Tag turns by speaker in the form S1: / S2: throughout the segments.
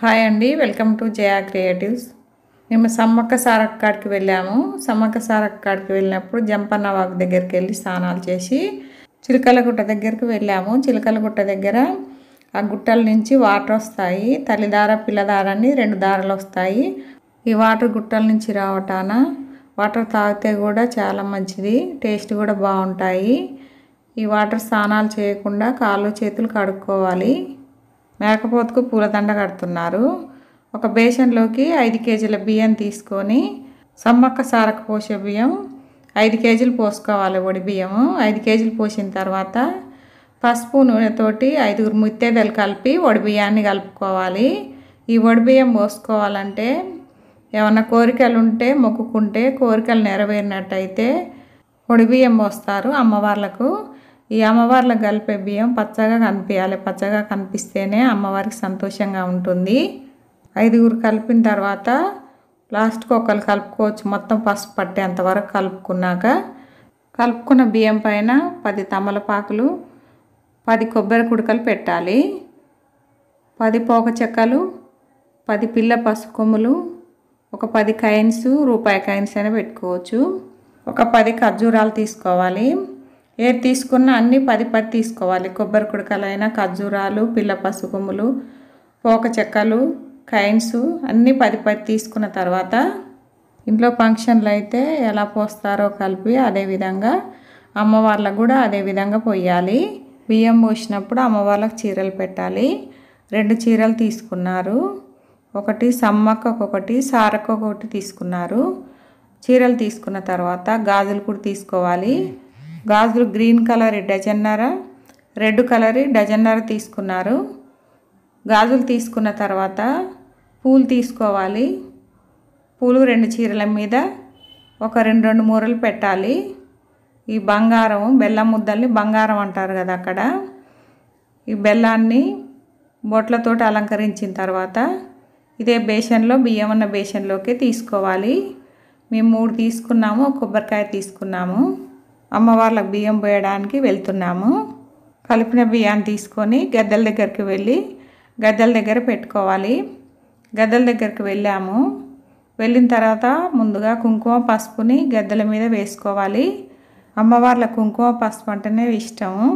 S1: hi అండి welcome to Jaya creatives మేము సమ్మక్క సారక్క కాడికి వెళ్ళాము సమ్మక్క సారక్క కాడికి వెళ్ళినప్పుడు జంపన్న వాగు దగ్గరికి వెళ్ళి స్నానాలు చేసి చిలకలగుట్ట దగ్గరికి వెళ్ళాము చిలకలగుట్ట దగ్గర ఆ గుట్టల నుంచి వాటర్ వస్తాయి తల్లిదార పిల్లదారని రెండు దారాలు వస్తాయి ఈ వాటర్ గుట్టల నుంచి రావటాన వాటర్ తాగితే కూడా చాలా మంచిది టేస్ట్ కూడా బాగుంటాయి ఈ వాటర్ స్నానాలు చేయకుండా కాళ్ళు చేతులు కడుక్కోవాలి మేకపోతుకు పూలదండ కడుతున్నారు ఒక బేసన్లోకి ఐదు కేజీల బియ్యం తీసుకొని సమ్మక్క సారకు పోసే బియ్యం ఐదు కేజీలు పోసుకోవాలి వడి బియ్యము ఐదు కేజీలు పోసిన తర్వాత పసుపు నూనెతోటి ఐదుగురు ముత్తేదలు కలిపి వడి బియ్యాన్ని కలుపుకోవాలి ఈ వడి బియ్యం పోసుకోవాలంటే ఏమన్నా కోరికలు ఉంటే మొక్కుకుంటే కోరికలు నెరవేరినట్టయితే వడి బియ్యం పోస్తారు అమ్మవార్లకు ఈ అమ్మవార్ల కలిపే బియ్యం పచ్చగా కనిపించాలి పచ్చగా కనిపిస్తేనే అమ్మవారికి సంతోషంగా ఉంటుంది ఐదుగురు కలిపిన తర్వాత లాస్ట్కి ఒకరు కలుపుకోవచ్చు మొత్తం పసుపు పట్టేంతవరకు కలుపుకున్నాక కలుపుకున్న బియ్యం పైన పది తమలపాకులు పది కొబ్బరి కుడకలు పెట్టాలి పది పోక చెక్కలు పది పిల్ల పసుపు కొమ్ములు ఒక పది కైన్స్ రూపాయి కైన్స్ అయినా పెట్టుకోవచ్చు ఒక పది ఖర్జూరాలు తీసుకోవాలి ఏది తీసుకున్నా అన్నీ పది పది తీసుకోవాలి కొబ్బరి కుడకలైనా ఖర్జూరాలు పిల్ల పసుగుములు పోక చెక్కలు కైన్స్ అన్నీ పది పది తీసుకున్న తర్వాత ఇంట్లో ఫంక్షన్లు అయితే ఎలా పోస్తారో కలిపి అదేవిధంగా అమ్మవార్లకు కూడా అదేవిధంగా పోయాలి బియ్యం పోసినప్పుడు అమ్మవార్లకు చీరలు పెట్టాలి రెండు చీరలు తీసుకున్నారు ఒకటి సమ్మక్క ఒకటి సారక్క ఒకటి తీసుకున్నారు చీరలు తీసుకున్న తర్వాత గాజులు కూడా తీసుకోవాలి గాజులు గ్రీన్ కలర్ డజన్నర రెడ్ కలర్ డజన్నర తీసుకున్నారు గాజులు తీసుకున్న తర్వాత పూలు తీసుకోవాలి పూలు రెండు చీరల మీద ఒక రెండు రెండు మూరలు పెట్టాలి ఈ బంగారం బెల్లం ముద్దల్ని బంగారం అంటారు కదా అక్కడ ఈ బెల్లాన్ని బొట్లతోటి అలంకరించిన తర్వాత ఇదే బేషన్లో బియ్యం ఉన్న బేషన్లోకి తీసుకోవాలి మేము మూడు తీసుకున్నాము కొబ్బరికాయ తీసుకున్నాము అమ్మవార్లకు బియ్యం పోయడానికి వెళ్తున్నాము కలిపిన బియ్యాన్ని తీసుకొని గద్దెల దగ్గరికి వెళ్ళి గద్దెల దగ్గర పెట్టుకోవాలి గద్దెల దగ్గరికి వెళ్ళాము వెళ్ళిన తర్వాత ముందుగా కుంకుమ పసుపుని గద్దెల మీద వేసుకోవాలి అమ్మవార్ల కుంకుమ పసుపు అంటేనే ఇష్టము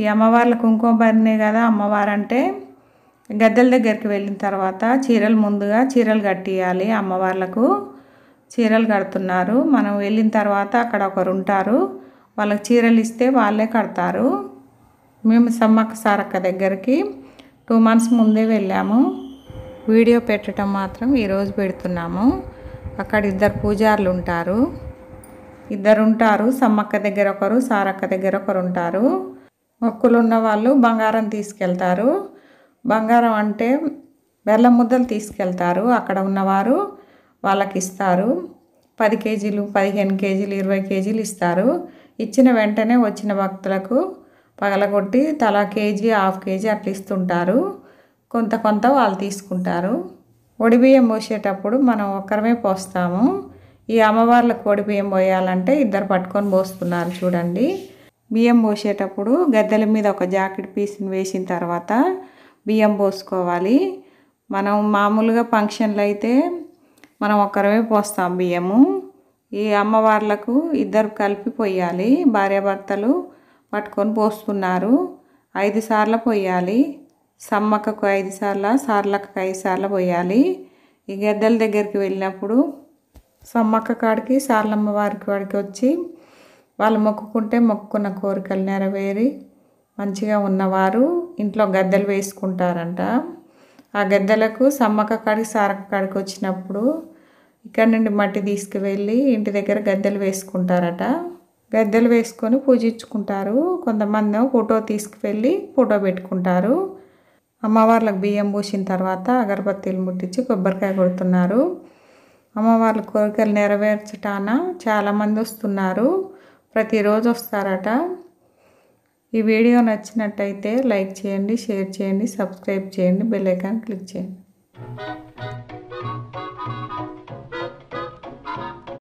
S1: ఈ అమ్మవార్ల కుంకుమ బరినే కదా అమ్మవారు అంటే గద్దెల దగ్గరికి వెళ్ళిన తర్వాత చీరలు ముందుగా చీరలు కట్టియాలి అమ్మవార్లకు చీరలు కడుతున్నారు మనం వెళ్ళిన తర్వాత అక్కడ ఒకరు ఉంటారు వాళ్ళకి చీరలు ఇస్తే వాళ్ళే కడతారు మేము సమ్మక్క సారక్క దగ్గరికి టూ మంత్స్ ముందే వెళ్ళాము వీడియో పెట్టడం మాత్రం ఈరోజు పెడుతున్నాము అక్కడ ఇద్దరు పూజారులు ఉంటారు ఇద్దరు ఉంటారు సమ్మక్క దగ్గర ఒకరు సారక్క దగ్గర ఒకరు ఉంటారు మొక్కులున్న వాళ్ళు బంగారం తీసుకెళ్తారు బంగారం అంటే బెల్లం ముద్దలు తీసుకెళ్తారు అక్కడ ఉన్నవారు వాళ్ళకి ఇస్తారు పది కేజీలు పదిహేను కేజీలు ఇరవై కేజీలు ఇస్తారు ఇచ్చిన వెంటనే వచ్చిన భక్తులకు పగలగొట్టి తల కేజీ హాఫ్ కేజీ అట్లా ఇస్తుంటారు కొంత కొంత వాళ్ళు తీసుకుంటారు బియ్యం పోసేటప్పుడు మనం ఒక్కరమే పోస్తాము ఈ అమ్మవార్లకు బియ్యం పోయాలంటే ఇద్దరు పట్టుకొని పోస్తున్నారు చూడండి బియ్యం పోసేటప్పుడు గద్దెల మీద ఒక జాకెట్ పీస్ని వేసిన తర్వాత బియ్యం పోసుకోవాలి మనం మామూలుగా ఫంక్షన్లు అయితే మనం ఒక్కరమే పోస్తాం బియ్యము ఈ అమ్మవార్లకు ఇద్దరు కలిపి పొయ్యాలి భార్యాభర్తలు పట్టుకొని పోస్తున్నారు ఐదు సార్లు పొయ్యాలి సమ్మక్కకు ఐదు సార్లు సార్లకు ఐదు సార్లు పోయాలి ఈ గద్దెల దగ్గరికి వెళ్ళినప్పుడు సమ్మక్క కాడికి సార్లమ్మ వారికి వాడికి వచ్చి వాళ్ళు మొక్కుకుంటే మొక్కుకున్న కోరికలు నెరవేరి మంచిగా ఉన్నవారు ఇంట్లో గద్దెలు వేసుకుంటారంట ఆ గద్దెలకు సమ్మక్క కాడికి సారక్క కాడికి వచ్చినప్పుడు ఇక్కడ నుండి మట్టి తీసుకువెళ్ళి ఇంటి దగ్గర గద్దెలు వేసుకుంటారట గద్దెలు వేసుకొని పూజించుకుంటారు కొంతమంది ఫోటో తీసుకువెళ్ళి ఫోటో పెట్టుకుంటారు అమ్మవార్లకు బియ్యం పూసిన తర్వాత అగరబత్తీలు ముట్టించి కొబ్బరికాయ కొడుతున్నారు అమ్మవార్ల కోరికలు నెరవేర్చటాన చాలామంది వస్తున్నారు ప్రతిరోజు వస్తారట ఈ వీడియో నచ్చినట్టయితే లైక్ చేయండి షేర్ చేయండి సబ్స్క్రైబ్ చేయండి బెల్ ఐకాన్ క్లిక్ చేయండి